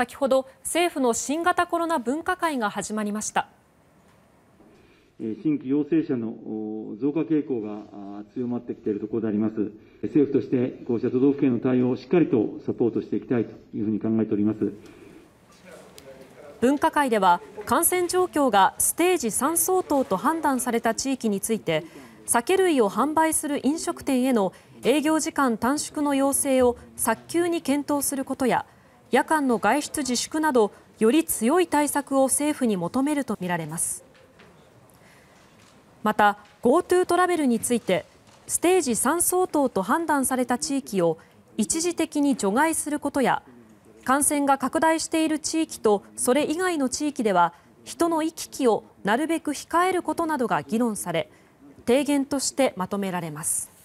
先ほど政府の新型コロナ分科会が始まりました新規陽性者の増加傾向が強まってきているところであります政府としてこうした都道府県の対応をしっかりとサポートしていきたいというふうに考えております分科会では感染状況がステージ3相当と判断された地域について酒類を販売する飲食店への営業時間短縮の要請を早急に検討することや夜間の外出自粛などより強い対策を政府に求めるとみられますまた ＧｏＴo トラベルについてステージ3相当と判断された地域を一時的に除外することや感染が拡大している地域とそれ以外の地域では人の行き来をなるべく控えることなどが議論され提言としてまとめられます。